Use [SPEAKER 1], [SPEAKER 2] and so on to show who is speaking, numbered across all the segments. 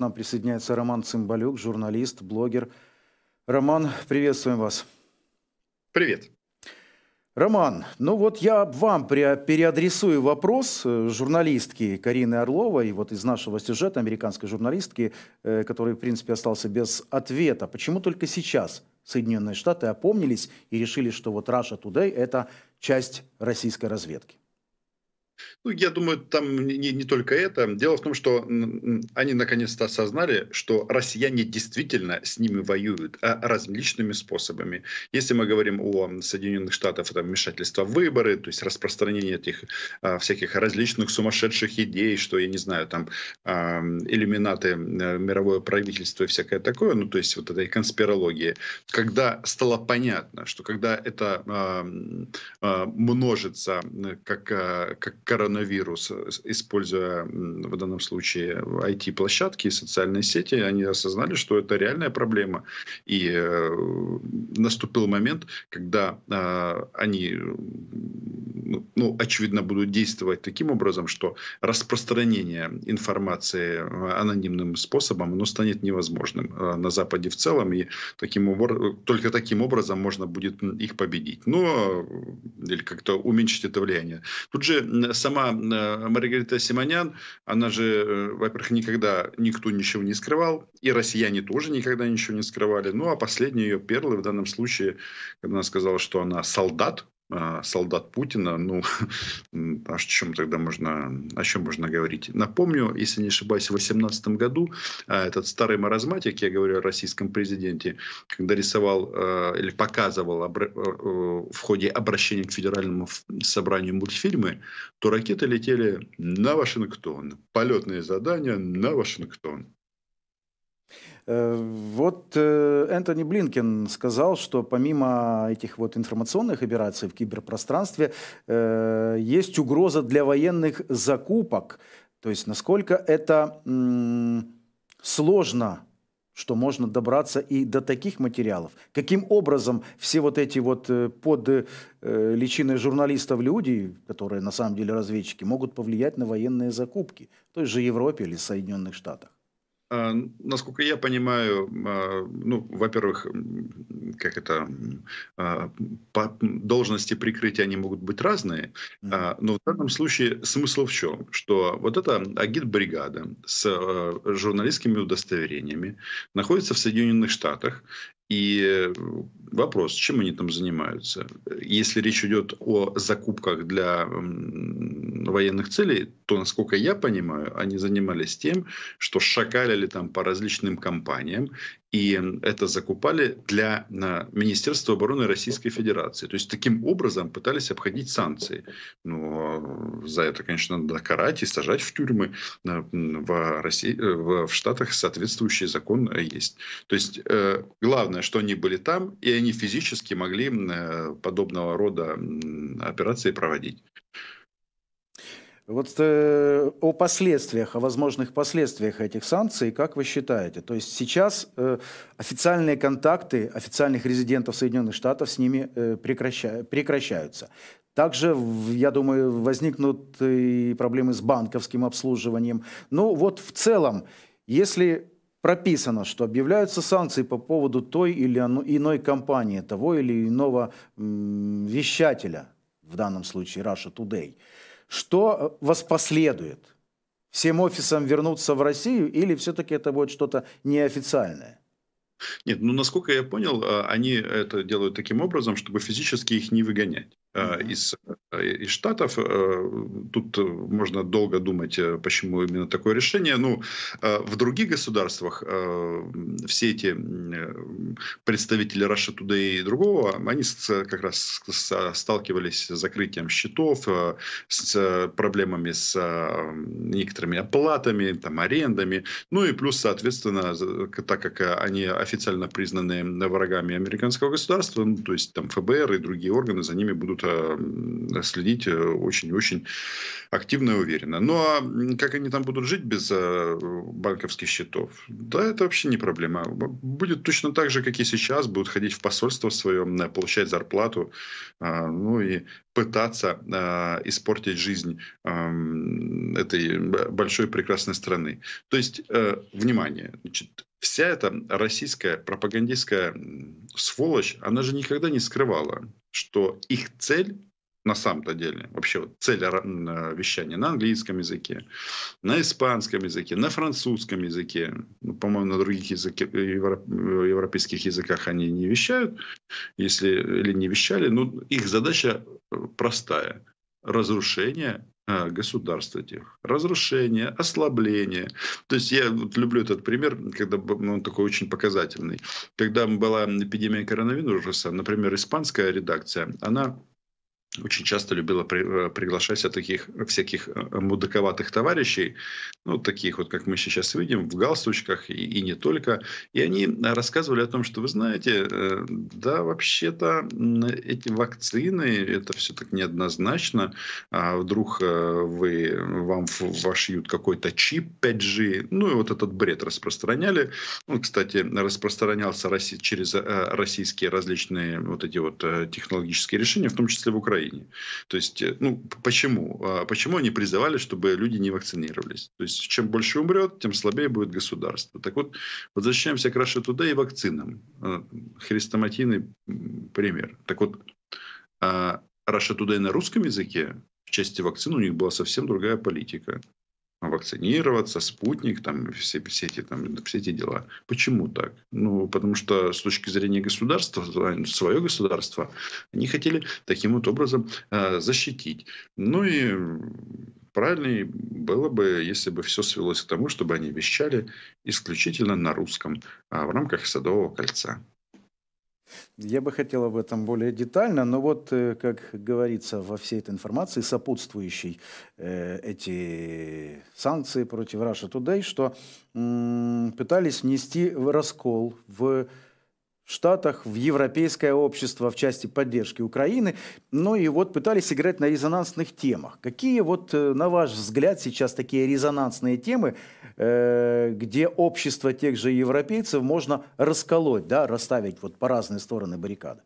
[SPEAKER 1] нам присоединяется Роман Цымбалюк, журналист, блогер. Роман, приветствуем вас. Привет. Роман, ну вот я вам переадресую вопрос э, журналистки Карины Орловой, вот из нашего сюжета, американской журналистки, э, который, в принципе, остался без ответа. Почему только сейчас Соединенные Штаты опомнились и решили, что вот Russia Today – это часть российской разведки?
[SPEAKER 2] Ну, я думаю, там не, не только это. Дело в том, что они наконец-то осознали, что россияне действительно с ними воюют а различными способами. Если мы говорим о Соединенных Штатах, это вмешательство в выборы, то есть распространение этих а, всяких различных сумасшедших идей, что, я не знаю, там а, иллюминаты, а, мировое правительство и всякое такое, ну, то есть вот этой конспирологии. Когда стало понятно, что когда это а, а, множится как, а, как коронавирус, используя в данном случае IT-площадки и социальные сети, они осознали, что это реальная проблема. И э, наступил момент, когда а, они, ну, ну, очевидно, будут действовать таким образом, что распространение информации э, анонимным способом, оно станет невозможным э, на Западе в целом. И таким, только таким образом можно будет их победить. Но или как-то уменьшить это влияние. Тут же сама э, Маргарита Симонян, она же, э, во-первых, никогда никто ничего не скрывал, и россияне тоже никогда ничего не скрывали. Ну, а последние ее перлы в данном случае, когда она сказала, что она солдат, а, солдат Путина, ну, а о чем тогда можно, о чем можно говорить? Напомню, если не ошибаюсь, в 2018 году а, этот старый маразматик, я говорю о российском президенте, когда рисовал или показывал э, э, в ходе обращения к федеральному собранию мультфильмы, то ракеты летели на Вашингтон, полетные задания на Вашингтон.
[SPEAKER 1] Э, вот э, Энтони Блинкин сказал, что помимо этих вот информационных операций в киберпространстве э, есть угроза для военных закупок. То есть насколько это сложно что можно добраться и до таких материалов. Каким образом все вот эти вот под личиной журналистов люди, которые на самом деле разведчики, могут повлиять на военные закупки в той же Европе или Соединенных Штатах?
[SPEAKER 2] А, насколько я понимаю, а, ну, во-первых, как это, а, должности прикрытия, они могут быть разные, но в данном случае смысл в чем? Что вот эта агитбригада с журналистскими удостоверениями находится в Соединенных Штатах, и э, вопрос, чем они там занимаются? Если речь идет о закупках для военных целей, то, насколько я понимаю, они занимались тем, что шакалили там по различным компаниям и это закупали для Министерства обороны Российской Федерации. То есть таким образом пытались обходить санкции. Но ну, а, за это, конечно, надо карать и сажать в тюрьмы. В, России, в Штатах соответствующий закон есть. То есть э, главное, что они были там, и они физически могли э, подобного рода операции проводить.
[SPEAKER 1] Вот э, о последствиях, о возможных последствиях этих санкций, как вы считаете? То есть сейчас э, официальные контакты официальных резидентов Соединенных Штатов с ними э, прекраща, прекращаются. Также, я думаю, возникнут и проблемы с банковским обслуживанием. Ну вот в целом, если прописано, что объявляются санкции по поводу той или иной компании, того или иного вещателя, в данном случае Russia Today – что воспоследует? Всем офисам вернуться в Россию или все-таки это будет что-то неофициальное?
[SPEAKER 2] Нет, ну насколько я понял, а, они это делают таким образом, чтобы физически их не выгонять. Э, из, э, из Штатов. Э, тут можно долго думать, почему именно такое решение. Ну, в других государствах все эти представители Russia Today и другого, они как раз сталкивались с закрытием счетов, с проблемами с некоторыми оплатами, там, арендами. Ну и плюс, соответственно, так как они официально признаны врагами американского государства, ну, то есть там ФБР и другие органы за ними будут общем э, следить э, очень-очень активно и уверенно. Ну, а как они там будут жить без э, банковских счетов? Да, это вообще не проблема. Будет точно так же, как и сейчас, будут ходить в посольство свое, получать зарплату, ну и пытаться испортить жизнь этой большой прекрасной страны. То есть, внимание, значит, вся эта российская пропагандистская сволочь, она же никогда не скрывала, что их цель на самом-то деле, вообще вот цель э, вещания на английском языке, на испанском языке, на французском языке, ну, по-моему, на других языках э, евро, э, европейских языках они не вещают, если или не вещали, но ну, их задача простая – разрушение а, государств этих. Разрушение, ослабление. То есть я вот люблю этот пример, когда ну, он такой очень показательный. Когда была эпидемия коронавируса, например, испанская редакция, она очень часто любила при, э, приглашать таких всяких э, мудаковатых товарищей, ну, таких вот, как мы сейчас видим, в галстучках и, и не только. И они рассказывали о том, что, вы знаете, э, да, вообще-то эти вакцины, это все так неоднозначно. А вдруг э, вы, вам вошьют какой-то чип 5G. Ну, и вот этот бред распространяли. Он, кстати, распространялся через российские различные вот эти вот технологические решения, в том числе в Украине. Украине. То есть, э, ну, почему? А, почему они призывали, чтобы люди не вакцинировались? То есть, чем больше умрет, тем слабее будет государство. Так вот, возвращаемся к Russia туда и вакцинам. А, хрестоматийный пример. Так вот, а, Russia Today на русском языке в части вакцин у них была совсем другая политика вакцинироваться, спутник, там, все, все, эти, там, все эти дела. Почему так? Ну, потому что с точки зрения государства, свое государство, они хотели таким вот образом э, защитить. Ну и правильнее было бы, если бы все свелось к тому, чтобы они вещали исключительно на русском, а в рамках Садового кольца.
[SPEAKER 1] Я бы хотел об этом более детально, но вот, э, как говорится во всей этой информации, сопутствующей э, эти санкции против Russia Today, что м -м, пытались внести в раскол в Штатах, в европейское общество в части поддержки Украины. но ну и вот пытались играть на резонансных темах. Какие вот, э, на ваш взгляд, сейчас такие резонансные темы, э, где общество тех же европейцев можно расколоть, да, расставить вот по разные стороны баррикады?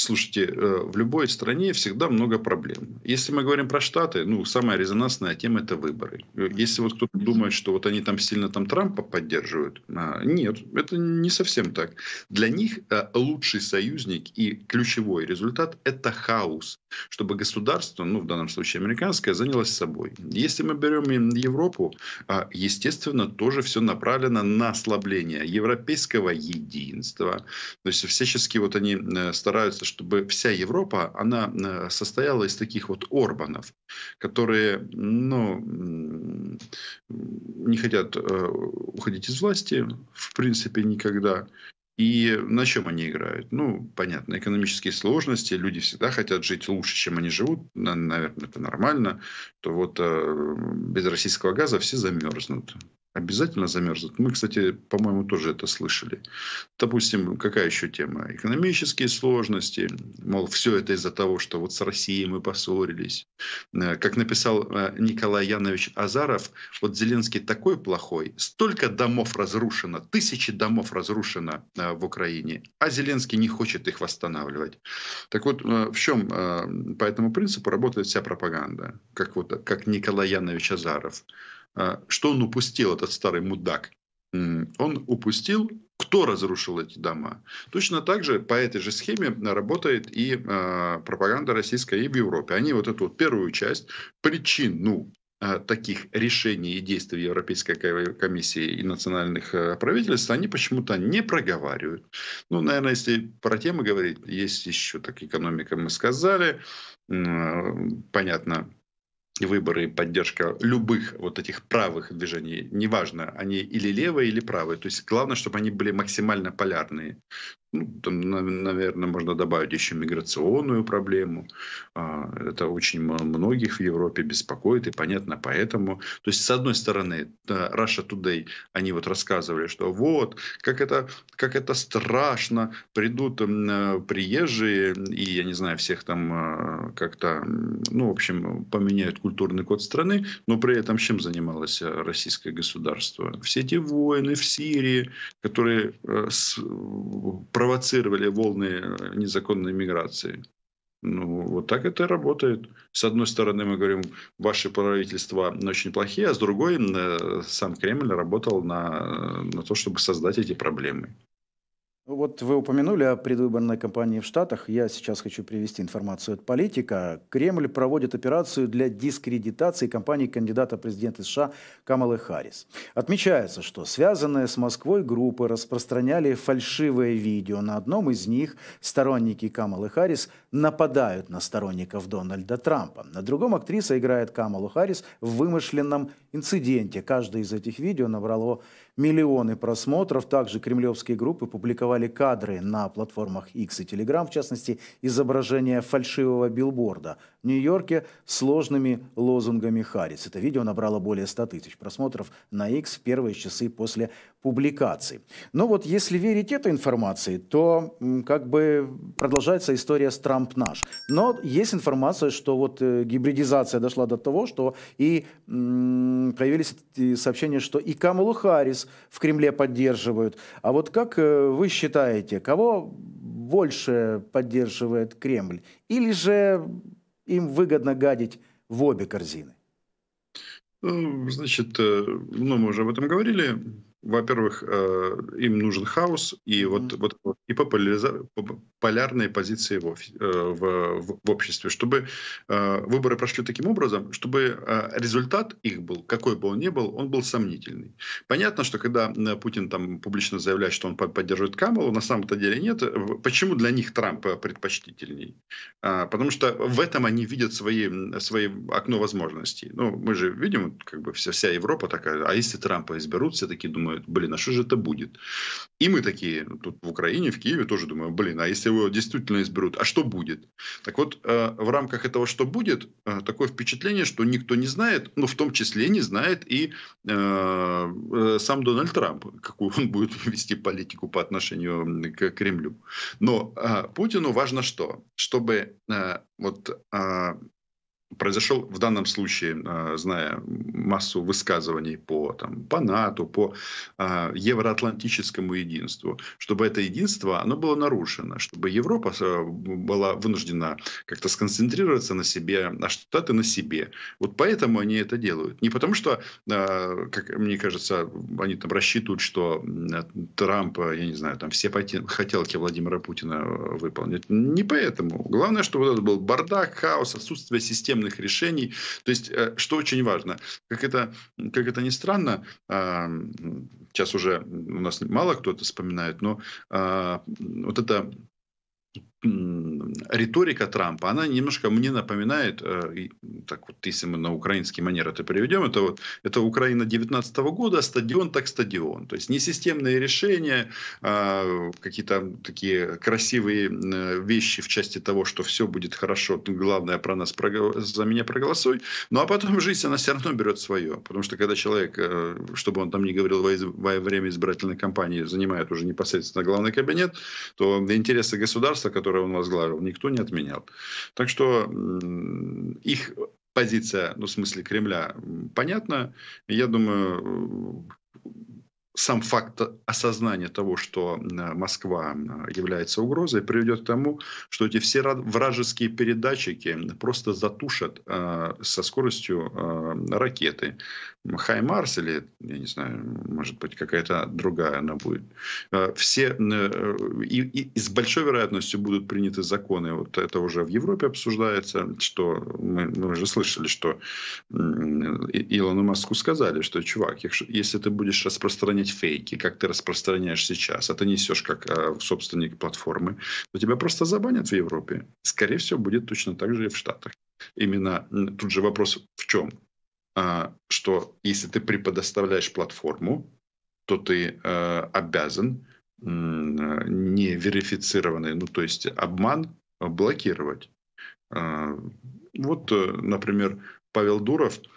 [SPEAKER 2] Слушайте, э, в любой стране всегда много проблем. Если мы говорим про Штаты, ну, самая резонансная тема – это выборы. Э, если вот кто-то думает, что вот они там сильно там Трампа поддерживают, а, нет, это не совсем так. Для них э, лучший союзник и ключевой результат – это хаос, чтобы государство, ну, в данном случае американское, занялось собой. Если мы берем Европу, а, естественно, тоже все направлено на ослабление европейского единства. То есть всячески вот они стараются, чтобы вся Европа, она э, состояла из таких вот Орбанов, которые, ну, не хотят э, уходить из власти, в принципе, никогда. И на чем они играют? Ну, понятно, экономические сложности, люди всегда хотят жить лучше, чем они живут, наверное, это нормально, то вот э, без российского газа все замерзнут обязательно замерзнут. Мы, кстати, по-моему, тоже это слышали. Допустим, какая еще тема? Экономические сложности. Мол, все это из-за того, что вот с Россией мы поссорились. Э, как написал э, Николай Янович Азаров, вот Зеленский такой плохой. Столько домов разрушено, тысячи домов разрушено э, в Украине, а Зеленский не хочет их восстанавливать. Так вот, в чем по этому принципу работает вся пропаганда, как, вот, как Николай Янович Азаров. А, что он упустил, этот старый мудак? Он упустил, кто разрушил эти дома. Точно так же по этой же схеме работает и а, пропаганда российская и в Европе. Они вот эту вот первую часть, причин ну а, таких решений и действий Европейской комиссии и национальных правительств, они почему-то не проговаривают. Ну, наверное, если про темы говорить, есть еще так экономика, мы сказали, понятно, выборы и поддержка любых вот этих правых движений, неважно, они или левые, или правые. То есть главное, чтобы они были максимально полярные, ну, там, наверное, можно добавить еще миграционную проблему. А, это очень многих в Европе беспокоит, и понятно поэтому. То есть, с одной стороны, Russia Today, они вот рассказывали, что вот, как это, как это страшно, придут приезжие, и, я не знаю, всех там а, как-то, ну, в общем, поменяют культурный код страны, но при этом чем занималось э, российское государство? Все эти войны в Сирии, которые э, провоцировали волны э, незаконной миграции. Ну, вот так это работает. С одной стороны, мы говорим, ваши правительства очень плохие, а с другой, э, сам Кремль работал на, э, на то, чтобы создать эти проблемы.
[SPEAKER 1] Вот вы упомянули о предвыборной кампании в Штатах. Я сейчас хочу привести информацию от политика. Кремль проводит операцию для дискредитации кампании кандидата президента США Камалы Харрис. Отмечается, что связанные с Москвой группы распространяли фальшивые видео. На одном из них сторонники Камалы Харрис нападают на сторонников Дональда Трампа. На другом актриса играет Камалу Харрис в вымышленном инциденте. Каждое из этих видео набрало миллионы просмотров. Также кремлевские группы публиковали кадры на платформах X и Telegram, в частности, изображение фальшивого билборда в Нью-Йорке сложными лозунгами Харрис. Это видео набрало более 100 тысяч просмотров на X в первые часы после публикаций. Но вот если верить этой информации, то как бы продолжается история с Трамп наш. Но есть информация, что вот э, гибридизация дошла до того, что и появились сообщения, что и Камалу Харрис в Кремле поддерживают. А вот как э, вы считаете, кого больше поддерживает Кремль? Или же им выгодно гадить в обе корзины?
[SPEAKER 2] Ну, значит, э, ну, мы уже об этом говорили во-первых, э, им нужен хаос и вот, вот и популяриза полярные позиции в, э, в, в, в обществе, чтобы э, выборы прошли таким образом, чтобы э, результат их был, какой бы он ни был, он был сомнительный. Понятно, что когда э, Путин там публично заявляет, что он поддерживает Камалу, на самом-то деле нет. Почему для них Трамп э, предпочтительней? Э, потому что в этом они видят свои, свои окно возможностей. Ну, мы же видим, как бы вся, вся Европа такая, а если Трампа изберут, все такие думают, блин, а что же это будет? И мы такие, тут в Украине, в Киеве тоже думаем, блин, а если если его действительно изберут, а что будет? Так вот, э, в рамках этого «что будет» э, такое впечатление, что никто не знает, ну, в том числе не знает и э, сам Дональд Трамп, какую он будет вести политику по отношению к Кремлю. Но Путину важно что? Чтобы вот произошел в данном случае, э, зная массу высказываний по, там, по НАТО, по э, евроатлантическому единству, чтобы это единство оно было нарушено, чтобы Европа э, была вынуждена как-то сконцентрироваться на себе, а Штаты на себе. Вот поэтому они это делают. Не потому что, как мне кажется, они там рассчитывают, что Трамп, я не знаю, там все хотелки Владимира Путина выполнит. Не поэтому. Главное, что вот это был бардак, хаос, отсутствие системы системных решений. То есть, э, что очень важно, как это, как это ни странно, а, сейчас уже у нас мало кто это вспоминает, но а, вот это риторика Трампа, она немножко мне напоминает, э, так вот, если мы на украинский манер это переведем, это, вот, это Украина 19 года, стадион так стадион. То есть несистемные решения, а, какие-то такие красивые вещи в части того, что все будет хорошо, главное про нас, за меня проголосуй. Ну а потом жизнь, она все равно берет свое. Потому что когда человек, э, чтобы он там не говорил во время избирательной кампании, занимает уже непосредственно главный кабинет, то интересы государства, которые которые он возглавил, никто не отменял. Так что их позиция, ну, в смысле Кремля, понятна. Я думаю, сам факт осознания того, что э, Москва э, является угрозой, приведет к тому, что эти все вражеские передатчики просто затушат э, со скоростью ракеты. Хаймарс или, я не знаю, может быть, какая-то другая она будет. Все и, и с большой вероятностью будут приняты законы. Вот это уже в Европе обсуждается, что мы, мы уже слышали, что Илону Маску сказали, что, чувак, если ты будешь распространять распространять фейки, как ты распространяешь сейчас, а ты несешь как а, собственник платформы, то тебя просто забанят в Европе. Скорее всего, будет точно так же и в Штатах. Именно тут же вопрос в чем? А, что если ты преподоставляешь платформу, то ты а, обязан не верифицированный, ну то есть обман блокировать. А, вот, э, например, Павел Дуров –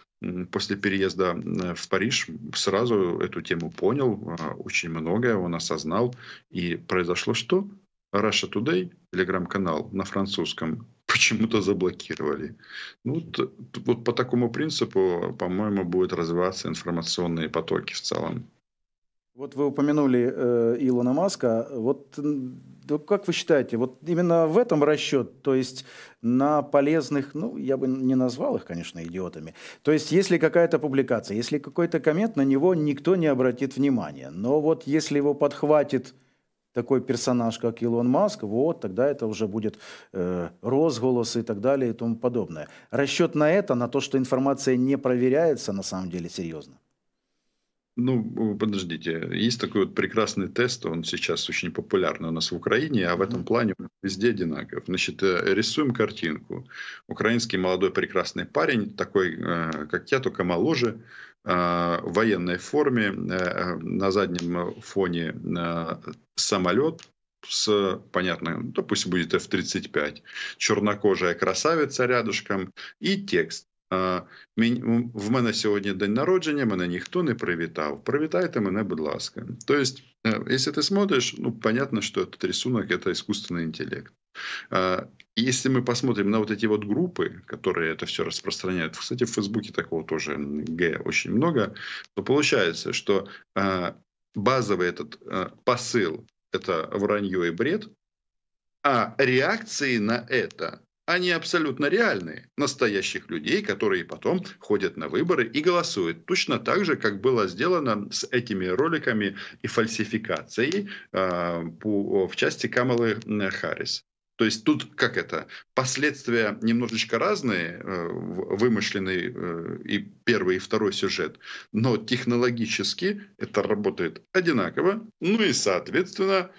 [SPEAKER 2] после переезда в Париж сразу эту тему понял, а, очень многое он осознал. И произошло что? Russia Today, телеграм-канал на французском, почему-то заблокировали. Ну, вот, вот по такому принципу, по-моему, будут развиваться информационные потоки в целом.
[SPEAKER 1] Вот вы упомянули э, Илона Маска. Вот да как вы считаете, вот именно в этом расчет, то есть на полезных, ну, я бы не назвал их, конечно, идиотами. То есть если какая-то публикация, если какой-то коммент, на него никто не обратит внимания. Но вот если его подхватит такой персонаж, как Илон Маск, вот тогда это уже будет э, розголос и так далее и тому подобное. Расчет на это, на то, что информация не проверяется на самом деле серьезно.
[SPEAKER 2] Ну, э, подождите, есть такой вот прекрасный тест, он сейчас очень популярный у нас в Украине, а в этом плане везде одинаков. Значит, э, рисуем картинку. Украинский молодой прекрасный парень, такой, э, как я, только моложе, в военной форме, на заднем фоне самолет, с, понятно, допустим, ну, будет F-35, чернокожая красавица рядышком и текст а, в мене сьогодні день народження, мене ніхто не привітав. Привітайте мене, будь ласка. Тобто, якщо ти смотриш, ну понятно, що цей рисунок это искусственный интеллект. А, если мы посмотрим на вот эти вот группы, которые это все распространяют, кстати, в Фейсбуке такого тоже Г очень много, то получается, что а, базовый этот посыл – это вранье и бред, а реакции на это они абсолютно реальные, настоящих людей, которые потом ходят на выборы и голосуют. Точно так же, как было сделано с этими роликами и фальсификацией а, в части Камалы Харрис. То есть тут как это? Последствия немножечко разные, э, вымышленный э, и первый, и второй сюжет, но технологически это работает одинаково. Ну и, соответственно,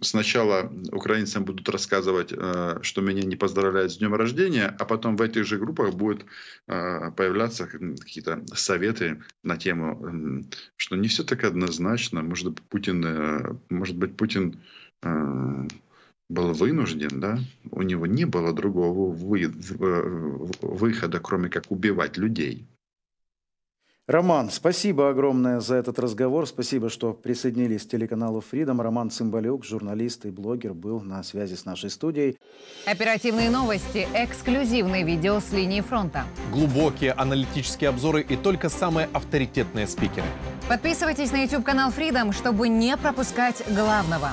[SPEAKER 2] сначала украинцам будут рассказывать, э, что меня не поздравляют с днем рождения, а потом в этих же группах будут э, появляться какие-то советы на тему, что не все так однозначно. Может быть, Путин, э, может быть, Путин был вынужден, да, у него не было другого выхода, кроме как убивать людей.
[SPEAKER 1] Роман, спасибо огромное за этот разговор. Спасибо, что присоединились к телеканалу Freedom. Роман Цымбалюк, журналист и блогер, был на связи с нашей студией. Оперативные новости, эксклюзивные видео с линии фронта. Глубокие аналитические обзоры и только самые авторитетные спикеры. Подписывайтесь на YouTube-канал Freedom, чтобы не пропускать главного.